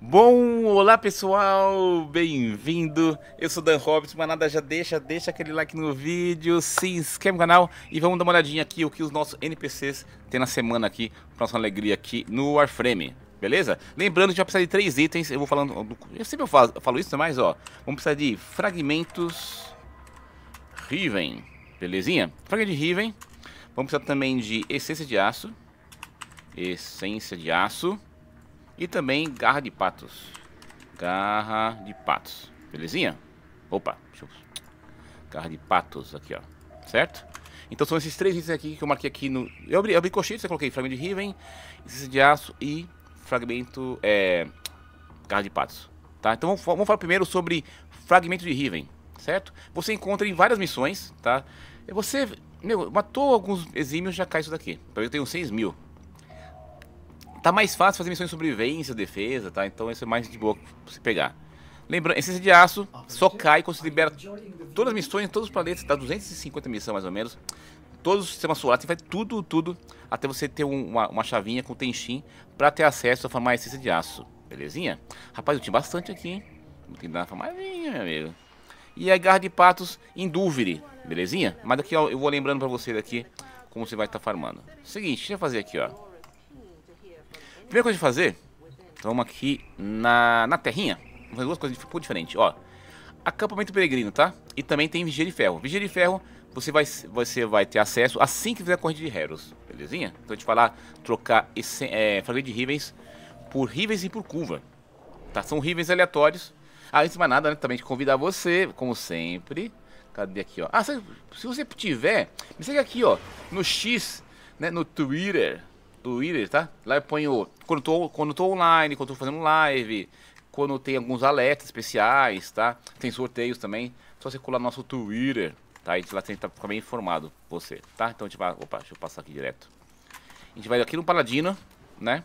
Bom, olá pessoal, bem-vindo. Eu sou Dan Roberts, mas nada já deixa, deixa aquele like no vídeo, se inscreve no canal e vamos dar uma olhadinha aqui o que os nossos NPCs têm na semana aqui, pra nossa alegria aqui no Warframe. Beleza? Lembrando que vai precisar de três itens, eu vou falando, eu sempre falo, falo isso, mas ó, vamos precisar de fragmentos Riven, belezinha? Fragmento de Riven, vamos precisar também de essência de aço, essência de aço, e também garra de patos. Garra de patos. Belezinha? Opa, deixa eu... Garra de patos aqui, ó. Certo? Então são esses três itens aqui que eu marquei aqui no... Eu abri, eu abri cochete, eu coloquei fragmento de Riven, essência de aço e fragmento... É... Garra de patos. Tá? Então vamos, vamos falar primeiro sobre fragmento de Riven, certo? Você encontra em várias missões, tá? Você, meu, matou alguns exímios já cai isso daqui. Talvez então, eu tenho 6 mil, tá mais fácil fazer missões de sobrevivência, defesa, tá? Então isso é mais de boa pra você pegar. Lembrando, essência de aço só cai quando você libera todas as missões, todos os planetas, dá 250 missões mais ou menos. Todos os sistemas solares, você vai tudo, tudo, até você ter uma, uma chavinha com o Tenshin pra ter acesso a formar essência de aço. Belezinha? Rapaz, eu tinha bastante aqui, hein? Vou ter que dar uma formadinha, meu amigo. E a garra de patos em dúvida, belezinha? Mas aqui ó, eu vou lembrando pra você aqui como você vai estar tá farmando. Seguinte, deixa eu fazer aqui, ó. Primeira coisa de fazer, vamos aqui na, na terrinha. Vamos fazer duas coisas um pouco diferentes, ó. Acampamento peregrino, tá? E também tem vigia de ferro. Vigia de ferro, você vai, você vai ter acesso assim que fizer a corrente de Heros, belezinha? Então a gente vai lá trocar esse, é, fragmento de rivens por rivens e por curva. Tá? São rivens aleatórios. Ah, antes de mais nada, né, também convidar você, como sempre. Cadê aqui, ó? Ah, se, se você tiver, me segue aqui, ó, no X, né, no Twitter, Twitter, tá? Lá eu ponho quando tô, quando tô online, quando tô fazendo live, quando tem alguns alertas especiais, tá? Tem sorteios também. Só você colar no nosso Twitter, tá? E lá lá tenta ficar bem informado você, tá? Então a gente vai. Opa, deixa eu passar aqui direto. A gente vai aqui no Paladino, né?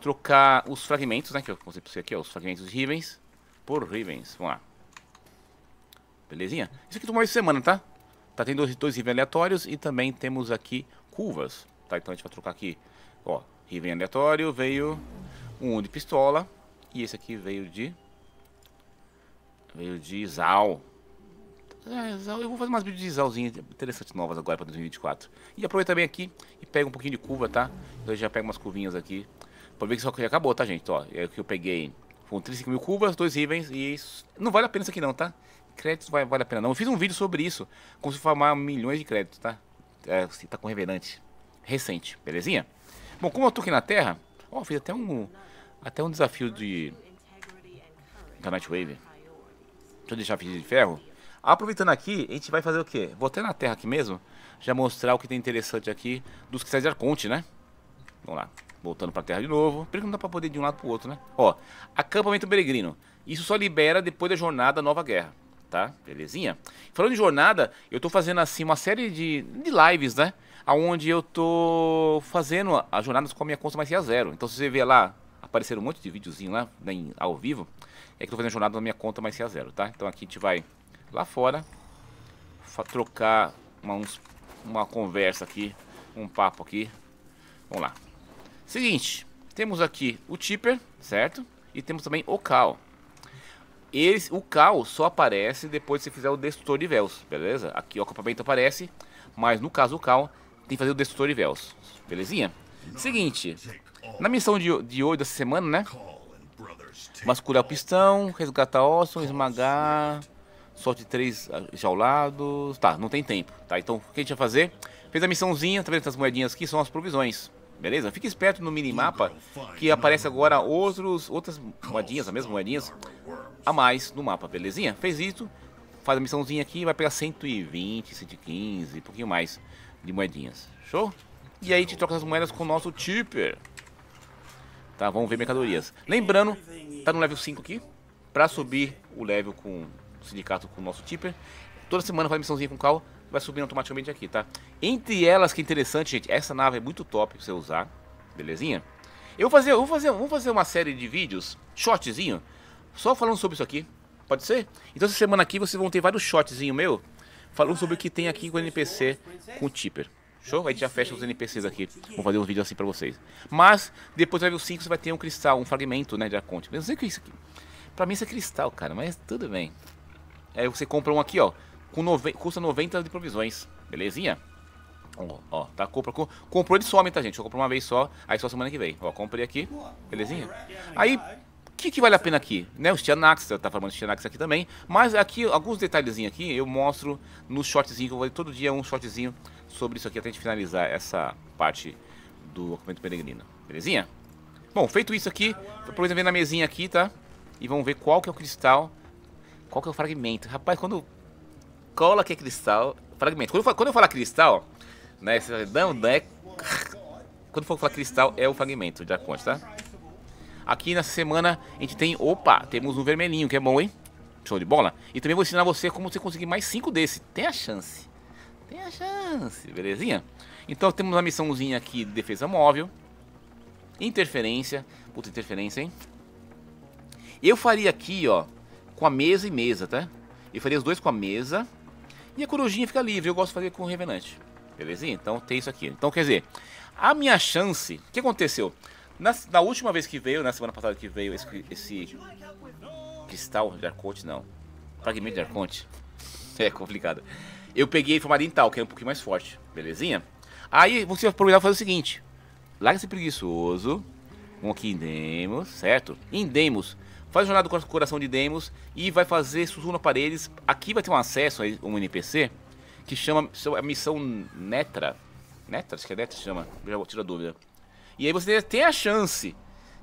Trocar os fragmentos, né? Que eu mostrei pra você aqui, ó. Os fragmentos de Rivens por Rivens. Vamos lá. Belezinha? Isso aqui tomou essa semana, tá? Tá tendo dois, dois Rivens aleatórios e também temos aqui curvas, tá? Então a gente vai trocar aqui Ó, riven aleatório veio um de pistola. E esse aqui veio de... Veio de Zal. É, eu vou fazer umas vídeos de Zalzinhas interessantes novas agora para 2024. E aproveita bem aqui e pega um pouquinho de curva, tá? Então eu já pego umas curvinhas aqui. Pode ver que só que acabou, tá, gente? Ó, é o que eu peguei. Foram 35 mil curvas, dois rivens e é isso... Não vale a pena isso aqui não, tá? Créditos vai, vale a pena não. Eu fiz um vídeo sobre isso, como se formar milhões de créditos, tá? É, assim, tá com reverente recente, belezinha? Bom, como eu tô aqui na Terra, ó, fiz até um, até um desafio de da Nightwave. Deixa eu deixar a de ferro. Aproveitando aqui, a gente vai fazer o quê? Vou até na Terra aqui mesmo, já mostrar o que tem interessante aqui dos cristais de Arconte, né? Vamos lá. Voltando pra Terra de novo. Porque não dá pra poder ir de um lado pro outro, né? Ó, acampamento peregrino. Isso só libera depois da jornada Nova Guerra, tá? Belezinha? Falando de jornada, eu tô fazendo assim uma série de, de lives, né? aonde eu tô fazendo as jornadas com a minha a zero. Então se você vê lá, apareceram um monte de videozinho lá nem né, ao vivo, é que eu tô fazendo a jornada na minha conta mais a zero, tá? Então aqui a gente vai lá fora, trocar uma, uns, uma conversa aqui, um papo aqui. Vamos lá. Seguinte, temos aqui o Tipper, certo? E temos também o Cal. Eles, o Cal só aparece depois que você fizer o Destrutor de Véus, beleza? Aqui o acampamento aparece, mas no caso o Cal tem que fazer o Destrutor de Véus. Belezinha? Seguinte, na missão de, de hoje dessa semana, né? curar o pistão, resgatar Orson, esmagar, sorte 3 ah, jaulados. Tá, não tem tempo, tá? Então, o que a gente vai fazer? Fez a missãozinha, tá vendo essas moedinhas aqui? São as provisões, beleza? Fica esperto no minimapa, que aparece agora outros, outras moedinhas, as mesmas moedinhas, a mais no mapa, belezinha? Fez isso, faz a missãozinha aqui, vai pegar 120, 115, um pouquinho mais de moedinhas. Show? E aí a gente troca as moedas com o nosso Tipper. Tá, vamos ver mercadorias. Lembrando, tá no level 5 aqui. Pra subir o level com o sindicato com o nosso Tipper. Toda semana faz missãozinha com o cal, vai subindo automaticamente aqui, tá? Entre elas, que é interessante, gente, essa nave é muito top pra você usar. Belezinha? Eu vou fazer, vou fazer, vamos fazer uma série de vídeos, shortzinho, só falando sobre isso aqui. Pode ser? Então essa semana aqui vocês vão ter vários shortzinho meu falando sobre o que tem aqui com o NPC com o Tipper. Show? A gente já fecha os NPCs aqui. Vou fazer um vídeo assim pra vocês. Mas, depois do level 5 você vai ter um cristal, um fragmento, né, de Aconte. Mas não sei o que é isso aqui. Pra mim isso é cristal, cara, mas tudo bem. Aí você compra um aqui, ó. Com nove... Custa 90 de provisões. Belezinha? Ó, ó, tá, compra, com, comprou de some, tá, gente? Eu comprei uma vez só, aí só semana que vem. Ó, comprei aqui, belezinha? Aí, que, que vale a pena aqui? Né? O eu tá falando de Xanax aqui também. Mas aqui, alguns detalhezinhos aqui, eu mostro no shortzinho, que eu vou todo dia um shortzinho sobre isso aqui, até a gente finalizar essa parte do documento peregrino. Belezinha? Bom, feito isso aqui, por exemplo, na mesinha aqui, tá? E vamos ver qual que é o cristal, qual que é o fragmento. Rapaz, quando cola que é cristal, fragmento. Quando eu, quando eu falar cristal, né, não, não é... Quando for falar cristal, é o fragmento, já consta, tá? Aqui nessa semana a gente tem, opa, temos um vermelhinho, que é bom, hein? Show de bola. E também vou ensinar você como você conseguir mais 5 desse. Tem a chance. Tem a chance, belezinha? Então temos uma missãozinha aqui de defesa móvel. Interferência. Puta, interferência, hein? Eu faria aqui, ó, com a mesa e mesa, tá? Eu faria os dois com a mesa. E a corujinha fica livre. Eu gosto de fazer com o revenante. Belezinha? Então tem isso aqui. Então, quer dizer, a minha chance... O que aconteceu? Na, na, última vez que veio, na semana passada que veio esse, esse cristal de arconte, não. Fragmento de arconte. É complicado. Eu peguei formarintal, que é um pouquinho mais forte, belezinha? Aí você vai aproveitar e fazer o seguinte. Larga esse preguiçoso. um aqui em Demos, certo? Em Demos. Faz jornada com do coração de Demos e vai fazer Suzuno paredes. Aqui vai ter um acesso a um NPC que chama a missão Netra. Netra? Acho que é Netra que chama. Já vou tirar dúvida. E aí você tem a chance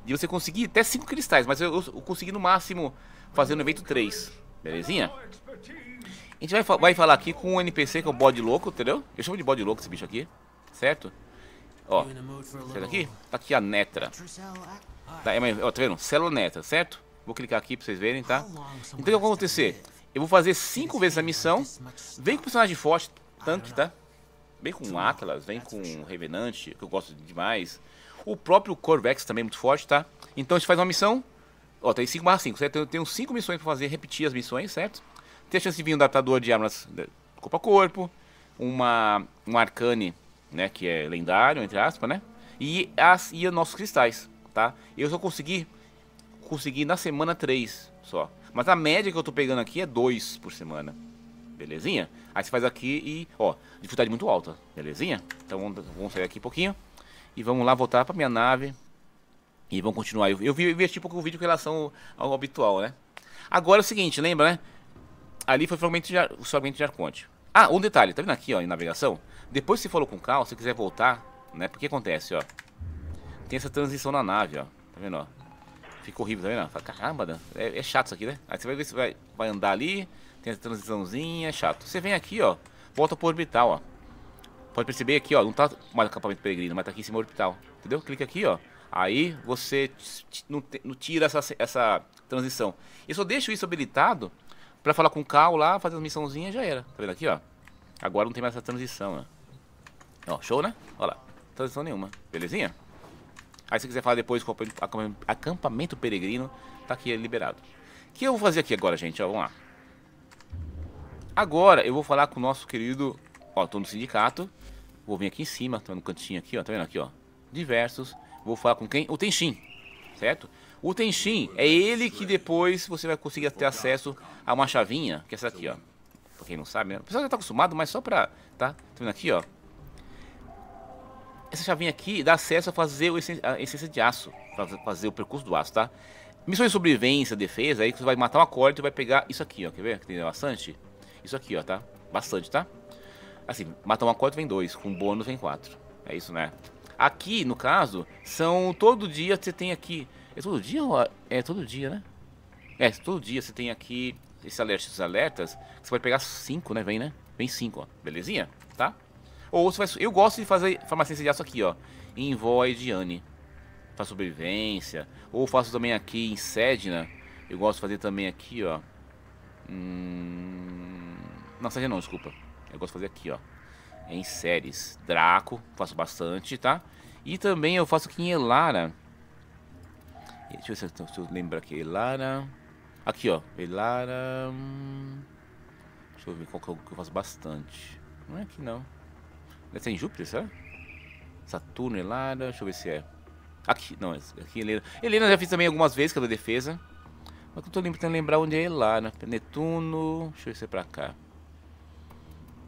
de você conseguir até 5 cristais, mas eu, eu, consegui no máximo fazer no evento 3, belezinha? A gente vai, vai falar aqui com um NPC que é o bode louco, entendeu? Eu chamo de bode louco esse bicho aqui, certo? Ó, certo aqui? Tá aqui a Netra. Tá, é, ó, tá vendo? Célula Netra, certo? Vou clicar aqui pra vocês verem, tá? Então o que vai acontecer? Eu vou fazer 5 vezes a missão, vem com personagem forte, tanque, tá? Vem com Atlas, vem com Revenante, que eu gosto demais. O próprio Corvex também é muito forte, tá? Então você faz uma missão. Ó, tem 5 barra 5, certo? Eu tenho 5 missões para fazer, repetir as missões, certo? Tem a chance de vir um adaptador de armas né, corpo a corpo, uma, um arcane, né? Que é lendário, entre aspas, né? E, as, e os nossos cristais, tá? Eu só consegui, consegui na semana 3 só. Mas a média que eu tô pegando aqui é 2 por semana. Belezinha? Aí você faz aqui e, ó, dificuldade muito alta. Belezinha? Então vamos sair aqui um pouquinho e vamos lá voltar para minha nave e vamos continuar. Eu, eu, vi, investi um pouco o vídeo com relação ao, ao habitual, né? Agora é o seguinte, lembra, né? Ali foi fragmento de, ar, fragmento de arconte. Ah, um detalhe, tá vendo aqui, ó, em navegação? Depois que você falou com o carro, se quiser voltar, né? Porque acontece, ó. Tem essa transição na nave, ó. Tá vendo, ó? Fica horrível, tá vendo? Fala, caramba, é, é, chato isso aqui, né? Aí você vai ver se vai, vai andar ali, tem essa transiçãozinha, é chato. Você vem aqui, ó, volta pro orbital, ó. Pode perceber aqui, ó, não tá mais acampamento peregrino, mas tá aqui em cima do hospital. Entendeu? Clica aqui, ó. Aí você não, tira essa, essa transição. Eu só deixo isso habilitado pra falar com o Cal lá, fazer as missãozinhas já era. Tá vendo aqui, ó? Agora não tem mais essa transição, né? Ó, show, né? Olha, lá. Transição nenhuma. Belezinha? Aí se quiser falar depois com o acampamento peregrino, tá aqui é liberado. O que eu vou fazer aqui agora, gente? Ó, vamos lá. Agora eu vou falar com o nosso querido... Ó, tô no sindicato. Vou vir aqui em cima, tá no cantinho aqui, ó. Tá vendo aqui, ó? Diversos. Vou falar com quem? O Tenshin, certo? O Tenshin é ele que depois você vai conseguir ter acesso a uma chavinha, que é essa aqui, ó. Pra quem não sabe, né? O pessoal já tá acostumado, mas só pra... Tá? Tá vendo aqui, ó? Essa chavinha aqui dá acesso a fazer a essência de aço. Pra fazer o percurso do aço, tá? Missões de sobrevivência, defesa, aí você vai matar uma corte e vai pegar isso aqui, ó. Quer ver? Que tem bastante. Isso aqui, ó, tá? Bastante, tá? Assim, matar um acorde vem dois, com bônus vem quatro. É isso, né? Aqui, no caso, são todo dia você tem aqui. É todo dia ou é todo dia, né? É, todo dia você tem aqui esse alerta, esses alertas. Você pode pegar cinco, né? Vem, né? Vem cinco, ó. Belezinha? Tá? Ou você vai. Eu gosto de fazer farmácia de aço aqui, ó. Em Void Anne. Faço sobrevivência. Ou faço também aqui em Sedna. Né? Eu gosto de fazer também aqui, ó. Hum... Não, Sedna não, desculpa. Eu gosto de fazer aqui, ó. Em séries. Draco, faço bastante, tá? E também eu faço aqui em Elara. Deixa eu ver se eu, se eu lembro aqui. Elara. Aqui, ó. Elara. Deixa eu ver qual que eu, que eu faço bastante. Não é aqui, não. Deve é ser em Júpiter, será? Saturno, Elara. Deixa eu ver se é. Aqui, não. Aqui, Helena. Helena já fiz também algumas vezes, que é da defesa. Mas eu tô tentando lembrar onde é Elara. Netuno. Deixa eu ver se é pra cá.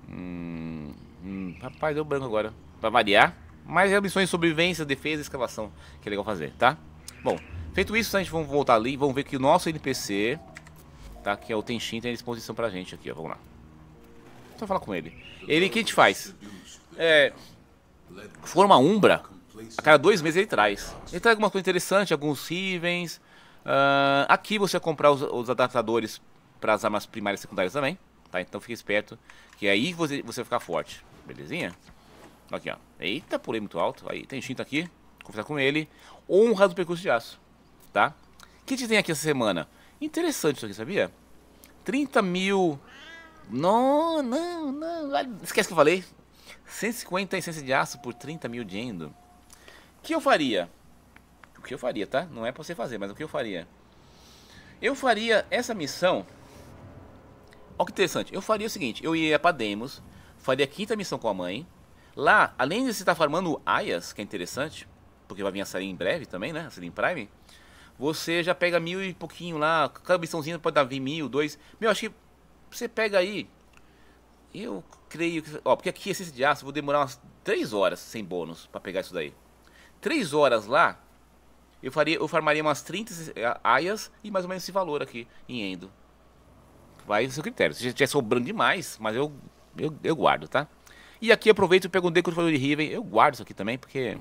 Hum, hum, rapaz, deu branco agora. Pra variar. Mas é missões de sobrevivência, defesa e escavação. Que é legal fazer, tá? Bom, feito isso, a gente vai voltar ali. Vamos ver que o nosso NPC, tá? Que é o Tenshin, tem à disposição pra gente aqui, ó. Vamos lá. Só então falar com ele. Ele, o que a gente faz? É... Forma Umbra. A cada dois meses ele traz. Ele traz alguma coisa interessante, alguns rivens. Uh, aqui você vai comprar os, os adaptadores para as armas primárias e secundárias também tá? Então fica esperto, que aí você, você vai ficar forte, belezinha? Aqui, ó. Eita, pulei muito alto. Aí, tem Shinto aqui, conversar com ele. Honra do percurso de aço, tá? O que a gente tem aqui essa semana? Interessante isso aqui, sabia? 30 mil... Não, não, não. Esquece que eu falei. 150 essência de aço por 30 mil de endo. O que eu faria? O que eu faria, tá? Não é pra você fazer, mas o que eu faria? Eu faria essa missão Olha que interessante. Eu faria o seguinte: eu ia pra Demos, faria a quinta missão com a mãe. Lá, além de você estar tá farmando Ayas, que é interessante, porque vai vir a série em breve também, né? A série em Prime. Você já pega mil e pouquinho lá. Cada missãozinha pode dar mil, dois. Meu, acho que você pega aí. Eu creio que. Ó, porque aqui esse é de aço, vou demorar umas três horas sem bônus para pegar isso daí. Três horas lá, eu faria, eu farmaria umas 30 eh, aias e mais ou menos esse valor aqui em Endo vai no seu critério. Se estiver sobrando demais, mas eu, eu, eu, guardo, tá? E aqui aproveito e pego um falou de Riven. Eu guardo isso aqui também, porque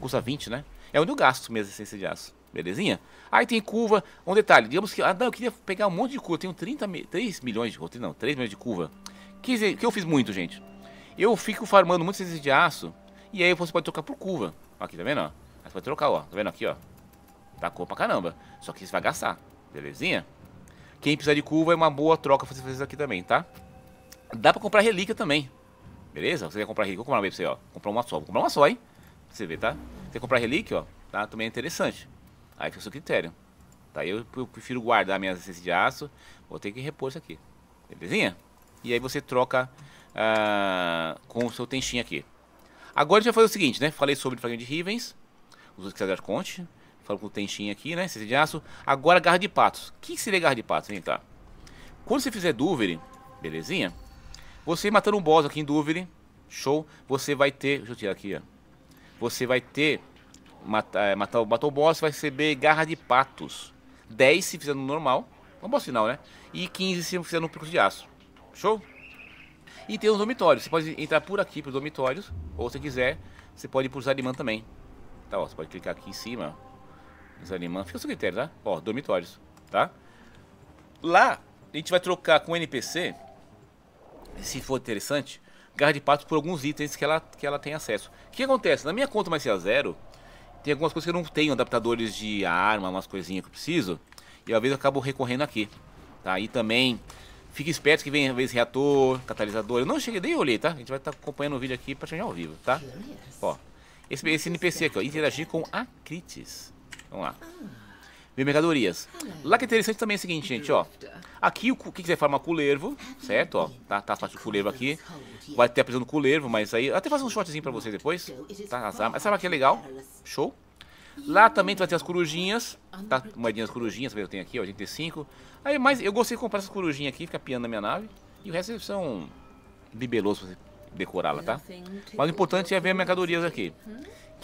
custa 20, né? É onde eu gasto mesmo essência de aço. Belezinha? Aí tem curva. Um detalhe, digamos que. Ah, não, eu queria pegar um monte de curva. Eu tenho 30, 3 milhões de curva. Não, 3 milhões de curva. Que, que eu fiz muito, gente. Eu fico farmando muita essência de aço. E aí você pode trocar por curva. Aqui, tá vendo? Ó? Você pode trocar, ó. Tá vendo aqui, ó? Tá cor pra caramba. Só que você vai gastar. Belezinha? Quem precisar de curva é uma boa troca fazer isso aqui também, tá? Dá pra comprar relíquia também. Beleza? Você quer comprar relíquia? Vou comprar uma pra você, ó. Comprar uma só. Vou comprar uma só, hein? Pra você ver, tá? Você comprar relíquia, ó. Tá? Também é interessante. Aí fica o seu critério. Tá? Eu, eu prefiro guardar minhas essências de aço. Vou ter que repor isso aqui. Belezinha? E aí você troca ah, com o seu tenchinho aqui. Agora a gente vai fazer o seguinte, né? Falei sobre o fragmento de Rivens. Os outros que quiser conte. Falo com o Tenshin aqui, né? Ciência de aço. Agora garra de patos. O que seria garra de patos? Vem tá? Quando você fizer dúvida, belezinha? Você matando um boss aqui em dúvida, show. Você vai ter. Deixa eu tirar aqui, ó. Você vai ter. Eh, matar, matar, matou o boss, vai receber garra de patos. 10 se fizer no normal. É um bom sinal, né? E 15 se fizer no pico de aço. Show? E tem os dormitórios. Você pode entrar por aqui para os dormitórios. Ou se quiser, você pode ir para o Zariman também. Tá, ó, você pode clicar aqui em cima. Zanimã, fica o seu critério, tá? Ó, dormitórios, tá? Lá, a gente vai trocar com o NPC, se for interessante, garra de pato por alguns itens que ela, que ela tem acesso. O que acontece? Na minha conta mais zero, tem algumas coisas que eu não tenho, adaptadores de arma, umas coisinhas que eu preciso, e às vezes eu acabo recorrendo aqui, tá? E também, fique esperto que vem às vezes reator, catalisador, eu não cheguei, nem olhei, tá? A gente vai estar tá acompanhando o vídeo aqui chegar ao vivo, tá? Ó, esse, esse NPC aqui, ó, interagir com Critis. Vamos lá. Ver mercadorias. Lá que é interessante também é o seguinte, gente, ó. Aqui, o que quiser formar culervo, certo? Ó, tá, tá as do culervo aqui. Vai ter a prisão do culervo, mas aí... Eu até fazer um shortzinho pra vocês depois. Tá, tá, tá. essa, arma aqui é legal. Show. Lá também tu vai ter as corujinhas, tá? Moedinhas corujinhas, eu tenho aqui, ó, 85. Aí, mas eu gostei de comprar essas corujinhas aqui, fica piando na minha nave. E o resto são bibelôs pra você decorá-la, tá? Mas o importante é ver as mercadorias aqui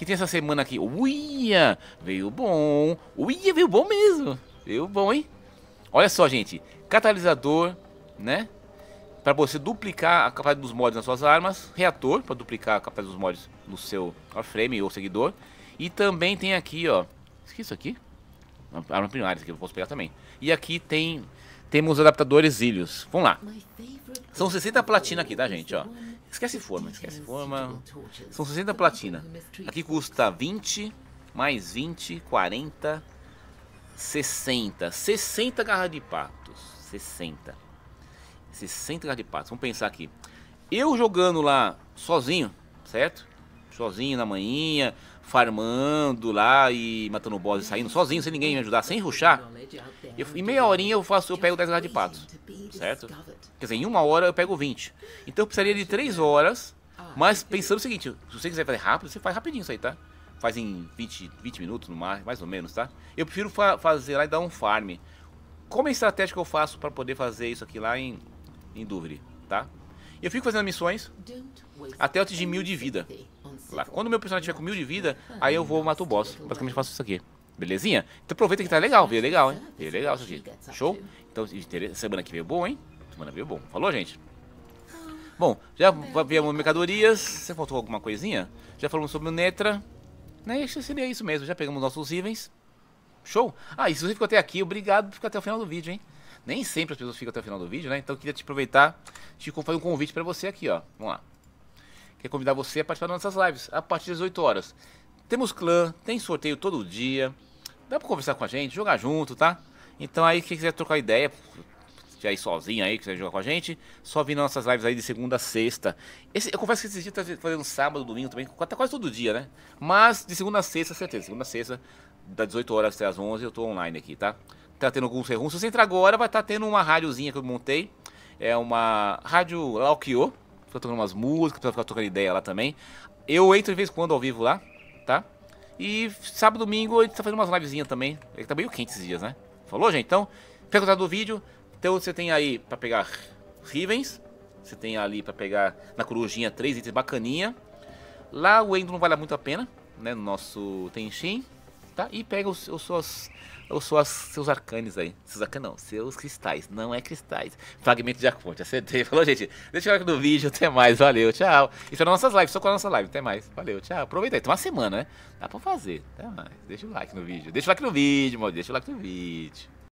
que tem essa semana aqui. Uia, veio bom. Uia, veio bom mesmo. Veio bom, hein? Olha só, gente. Catalisador, né? Para você duplicar a capacidade dos mods nas suas armas. Reator, para duplicar a capacidade dos mods no seu frame ou seguidor. E também tem aqui, ó. Esqueci isso aqui. Arma primária, que eu posso pegar também. E aqui tem temos adaptadores ilhos. Vamos lá. São 60 platina aqui, tá, gente? Ó. Esquece forma, esquece forma. São 60 platina. Aqui custa 20, mais 20, 40, 60. 60 garras de patos. 60. 60 garras de patos. Vamos pensar aqui. Eu jogando lá sozinho, certo? sozinho na manhinha, farmando lá e matando boss e saindo sozinho, sem ninguém me ajudar, sem ruxar. Eu, em meia horinha eu faço, eu pego 10 garras de patos, certo? Quer dizer, em uma hora eu pego 20. Então eu precisaria de 3 horas, mas pensando o seguinte, se você quiser fazer rápido, você faz rapidinho isso aí, tá? Faz em 20, 20 minutos, no mar, mais ou menos, tá? Eu prefiro fa fazer lá e dar um farm. Como é a estratégia que eu faço para poder fazer isso aqui lá em, em Duvre, tá? Eu fico fazendo missões até eu atingir mil de vida lá. Quando meu personagem tiver com mil de vida, aí eu vou matar o boss. Basicamente faço isso aqui. Belezinha? Então aproveita que tá legal, veio legal, hein? Veio legal isso aqui. Show? Então semana que veio bom, hein? Semana veio bom. Falou, gente? Bom, já viemos mercadorias. Você faltou alguma coisinha? Já falamos sobre o Netra. Né? seria isso mesmo. Já pegamos nossos itens. Show? Ah, e se você ficou até aqui, obrigado por ficar até o final do vídeo, hein? Nem sempre as pessoas ficam até o final do vídeo, né? Então eu queria te aproveitar, te fazer um convite pra você aqui, ó. Vamos lá. Quer convidar você a participar das nossas lives a partir das 8 horas. Temos clã, tem sorteio todo dia. Dá pra conversar com a gente, jogar junto, tá? Então aí, quem quiser trocar ideia, aí sozinho aí, quiser jogar com a gente, só vir nas nossas lives aí de segunda a sexta. Esse, eu confesso que esse dia tá fazendo sábado, domingo também, até quase todo dia, né? Mas de segunda a sexta, certeza. Segunda a sexta, das 18 horas até as 11, eu tô online aqui, tá? Tá tendo alguns erros. Se você entrar agora, vai estar tá tendo uma rádiozinha que eu montei. É uma rádio Laokyo, fica tocando umas músicas, o ficar tocando ideia lá também. Eu entro de vez em quando ao vivo lá, tá? E sábado domingo a gente tá fazendo umas livezinhas também. É que tá meio quente esses dias, né? Falou, gente? Então, fica contado do vídeo. Então você tem aí pra pegar Rivens. Você tem ali pra pegar na corujinha três itens bacaninha. Lá o Endo não vale muito a pena, né? No nosso Tenshin tá? E pega os, os, suas, os suas, seus arcanes aí. Seus arcanes não, seus cristais. Não é cristais. Fragmento de arconte. Acertei. Falou, gente. Deixa o like no vídeo. Até mais. Valeu, tchau. isso é nas nossas lives. Só com a nossa live. Até mais. Valeu, tchau. Aproveita aí. Tem uma semana, né? Dá pra fazer. Até mais. Deixa o like no vídeo. Deixa o like no vídeo, mano. Deixa o like no vídeo.